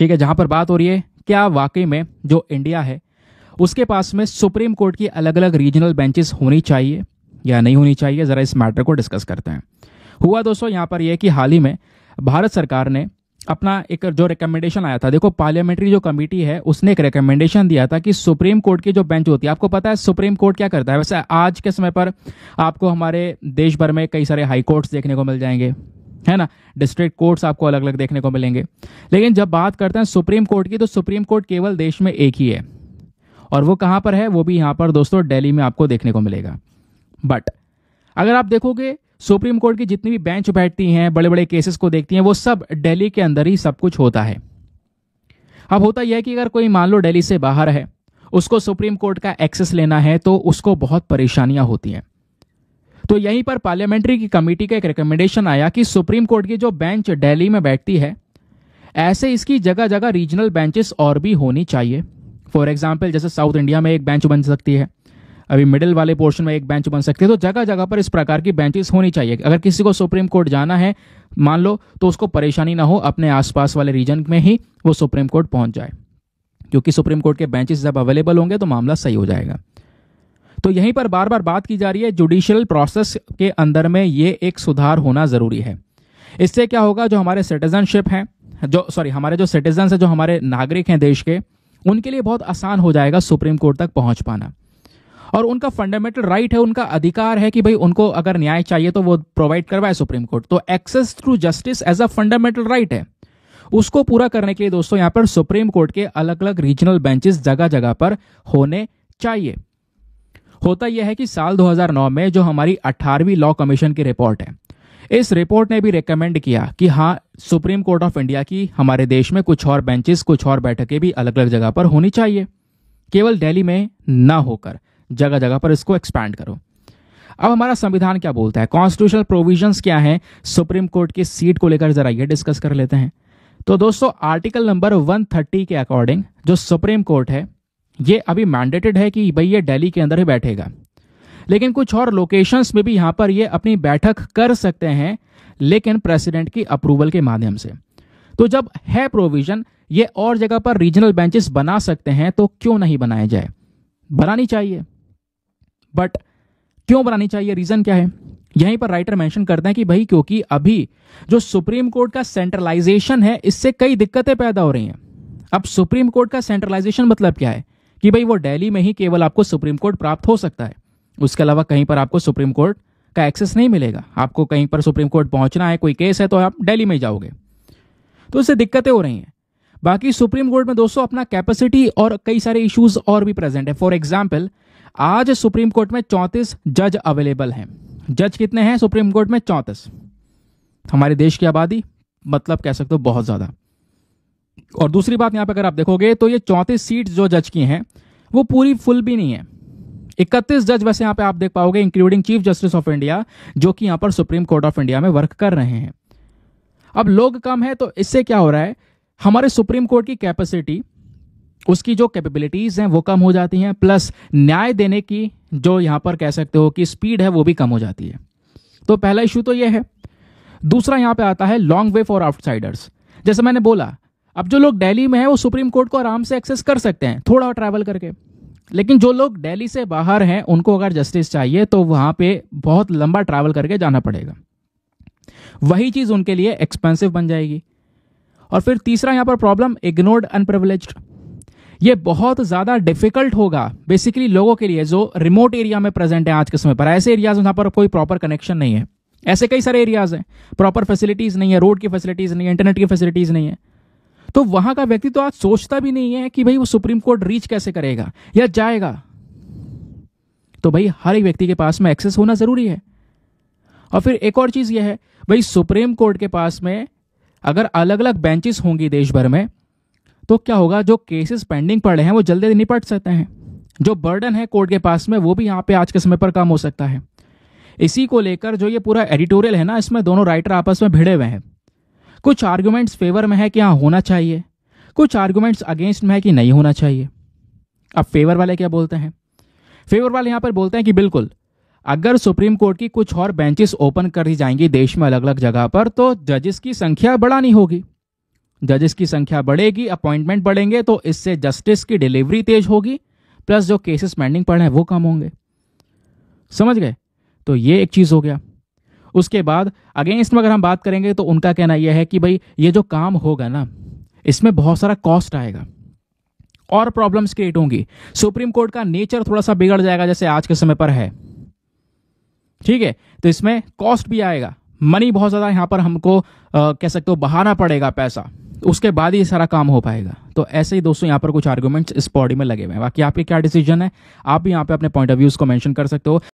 ठीक है जहां पर बात हो रही है क्या वाकई में जो इंडिया है उसके पास में सुप्रीम कोर्ट की अलग अलग रीजनल बेंचेस होनी चाहिए या नहीं होनी चाहिए ज़रा इस मैटर को डिस्कस करते हैं हुआ दोस्तों यहां पर यह कि हाल ही में भारत सरकार ने अपना एक जो रिकमेंडेशन आया था देखो पार्लियामेंट्री जो कमेटी है उसने एक रिकमेंडेशन दिया था कि सुप्रीम कोर्ट की जो बेंच होती है आपको पता है सुप्रीम कोर्ट क्या करता है वैसे आज के समय पर आपको हमारे देश भर में कई सारे हाई कोर्ट्स देखने को मिल जाएंगे है ना डिस्ट्रिक्ट कोर्ट्स आपको अलग अलग देखने को मिलेंगे लेकिन जब बात करते हैं सुप्रीम कोर्ट की तो सुप्रीम कोर्ट केवल देश में एक ही है और वो कहां पर है वो भी यहां पर दोस्तों दिल्ली में आपको देखने को मिलेगा बट अगर आप देखोगे सुप्रीम कोर्ट की जितनी भी बेंच बैठती हैं बड़े बड़े केसेस को देखती हैं वो सब दिल्ली के अंदर ही सब कुछ होता है अब होता यह है कि अगर कोई मान लो दिल्ली से बाहर है उसको सुप्रीम कोर्ट का एक्सेस लेना है तो उसको बहुत परेशानियां होती हैं तो यहीं पर पार्लियामेंट्री की कमेटी का एक रिकमेंडेशन आया कि सुप्रीम कोर्ट की जो बेंच दिल्ली में बैठती है ऐसे इसकी जगह जगह रीजनल बेंचेस और भी होनी चाहिए फॉर एग्जाम्पल जैसे साउथ इंडिया में एक बेंच बन सकती है अभी मिडिल वाले पोर्शन में एक बेंच बन सकती है तो जगह जगह पर इस प्रकार की बेंचेस होनी चाहिए अगर किसी को सुप्रीम कोर्ट जाना है मान लो तो उसको परेशानी ना हो अपने आसपास वाले रीजन में ही वो सुप्रीम कोर्ट पहुंच जाए क्योंकि सुप्रीम कोर्ट के बेंचेस जब अवेलेबल होंगे तो मामला सही हो जाएगा तो यहीं पर बार बार बात की जा रही है जुडिशियल प्रोसेस के अंदर में ये एक सुधार होना ज़रूरी है इससे क्या होगा जो हमारे सिटीजनशिप हैं जो सॉरी हमारे जो सिटीजन है जो हमारे नागरिक हैं देश के उनके लिए बहुत आसान हो जाएगा सुप्रीम कोर्ट तक पहुंच पाना और उनका फंडामेंटल राइट है उनका अधिकार है कि भाई उनको अगर न्याय चाहिए तो वो प्रोवाइड करवाए सुप्रीम कोर्ट तो access to justice as a fundamental right है उसको पूरा करने के लिए दोस्तों यहां पर सुप्रीम कोर्ट के अलग अलग रीजनल बेंचेस जगह जगह पर होने चाहिए होता यह है कि साल 2009 में जो हमारी 18वीं लॉ कमीशन की रिपोर्ट है इस रिपोर्ट ने भी रिकमेंड किया कि हाँ सुप्रीम कोर्ट ऑफ इंडिया की हमारे देश में कुछ और बेंचेस कुछ और बैठकें भी अलग अलग जगह पर होनी चाहिए केवल दिल्ली में ना होकर जगह जगह पर इसको एक्सपैंड करो अब हमारा संविधान क्या बोलता है कॉन्स्टिट्यूशनल प्रोविजंस क्या हैं सुप्रीम कोर्ट की सीट को लेकर जरा ये डिस्कस कर लेते हैं तो दोस्तों आर्टिकल नंबर 130 के अकॉर्डिंग जो सुप्रीम कोर्ट है ये अभी मैंडेटेड है कि भाई ये दिल्ली के अंदर ही बैठेगा लेकिन कुछ और लोकेशंस में भी यहां पर ये अपनी बैठक कर सकते हैं लेकिन प्रेसिडेंट की अप्रूवल के माध्यम से तो जब है प्रोविजन ये और जगह पर रीजनल बेंचेस बना सकते हैं तो क्यों नहीं बनाए जाए बनानी चाहिए बट क्यों बनानी चाहिए रीजन क्या है यहीं पर राइटर मेंशन करते हैं कि भाई क्योंकि अभी जो सुप्रीम कोर्ट का सेंट्रलाइजेशन है इससे कई दिक्कतें पैदा हो रही हैं अब सुप्रीम कोर्ट का सेंट्रलाइजेशन मतलब क्या है कि भाई वो डेली में ही केवल आपको सुप्रीम कोर्ट प्राप्त हो सकता है उसके अलावा कहीं पर आपको सुप्रीम कोर्ट का एक्सेस नहीं मिलेगा आपको कहीं पर सुप्रीम कोर्ट पहुंचना है कोई केस है तो आप डेली में जाओगे तो इससे दिक्कतें हो रही हैं बाकी सुप्रीम कोर्ट में दोस्तों अपना कैपेसिटी और कई सारे इश्यूज और भी प्रेजेंट है फॉर एग्जाम्पल आज सुप्रीम कोर्ट में चौंतीस जज अवेलेबल हैं जज कितने हैं सुप्रीम कोर्ट में चौंतीस हमारे देश की आबादी मतलब कह सकते हो बहुत ज़्यादा और दूसरी बात यहां पर अगर आप देखोगे तो ये चौंतीस सीट जो जज की हैं वो पूरी फुल भी नहीं है इकतीस जज वैसे यहां पे आप देख पाओगे including Chief Justice of India जो कि यहां पर सुप्रीम कोर्ट ऑफ इंडिया में वर्क कर रहे हैं अब लोग कम है तो इससे क्या हो रहा है हमारे सुप्रीम कोर्ट की कैपेसिटी उसकी जो कैपेबिलिटीज हैं वो कम हो जाती हैं प्लस न्याय देने की जो यहां पर कह सकते हो कि स्पीड है वो भी कम हो जाती है तो पहला इशू तो ये है दूसरा यहां पे आता है लॉन्ग वे फॉर आउटसाइडर्स जैसे मैंने बोला अब जो लोग दिल्ली में हैं वो सुप्रीम कोर्ट को आराम से एक्सेस कर सकते हैं थोड़ा ट्रैवल करके लेकिन जो लोग दिल्ली से बाहर हैं उनको अगर जस्टिस चाहिए तो वहां पे बहुत लंबा ट्रैवल करके जाना पड़ेगा वही चीज़ उनके लिए एक्सपेंसिव बन जाएगी और फिर तीसरा यहां पर प्रॉब्लम इग्नोर्ड अनप्रिवलेज ये बहुत ज़्यादा डिफिकल्ट होगा बेसिकली लोगों के लिए जो रिमोट एरिया में प्रेजेंट है आज के समय पर ऐसे एरियाज जहाँ पर कोई प्रॉपर कनेक्शन नहीं है ऐसे कई सारे एरियाज हैं प्रॉपर फैसिलिटीज़ नहीं है रोड की फैसिलिटीज़ नहीं है इंटरनेट की फैसिलिटीज़ नहीं है तो वहां का व्यक्ति तो आज सोचता भी नहीं है कि भाई वो सुप्रीम कोर्ट रीच कैसे करेगा या जाएगा तो भाई हर एक व्यक्ति के पास में एक्सेस होना जरूरी है और फिर एक और चीज यह है भाई सुप्रीम कोर्ट के पास में अगर अलग अलग बेंचेस होंगी देश भर में तो क्या होगा जो केसेस पेंडिंग पड़े हैं वो जल्दी निपट सकते हैं जो बर्डन है कोर्ट के पास में वो भी यहां पे आज के समय पर कम हो सकता है इसी को लेकर जो ये पूरा एडिटोरियल है ना इसमें दोनों राइटर आपस में भिड़े हुए हैं कुछ आर्ग्यूमेंट्स फेवर में है कि हाँ होना चाहिए कुछ आर्ग्यूमेंट्स अगेंस्ट में है कि नहीं होना चाहिए अब फेवर वाले क्या बोलते हैं फेवर वाले यहां पर बोलते हैं कि बिल्कुल अगर सुप्रीम कोर्ट की कुछ और बेंचेस ओपन कर दी जाएंगी देश में अलग अलग जगह पर तो जजेस की संख्या बढ़ानी होगी जजेस की संख्या बढ़ेगी अपॉइंटमेंट बढ़ेंगे तो इससे जस्टिस की डिलीवरी तेज होगी प्लस जो केसेस पेंडिंग पड़े हैं वो कम होंगे समझ गए तो ये एक चीज़ हो गया उसके बाद अगेंस्ट में अगर हम बात करेंगे तो उनका कहना यह है कि भाई ये जो काम होगा ना इसमें बहुत सारा कॉस्ट आएगा और प्रॉब्लम्स क्रिएट होंगी सुप्रीम कोर्ट का नेचर थोड़ा सा बिगड़ जाएगा जैसे आज के समय पर है ठीक है तो इसमें कॉस्ट भी आएगा मनी बहुत ज़्यादा यहां पर हमको आ, कह सकते हो बहाना पड़ेगा पैसा उसके बाद ही सारा काम हो पाएगा तो ऐसे ही दोस्तों यहां पर कुछ आर्ग्यूमेंट्स इस बॉडी में लगे हुए हैं बाकी आपके क्या डिसीजन है आप भी यहां पे अपने पॉइंट ऑफ व्यूज़ को मेंशन कर सकते हो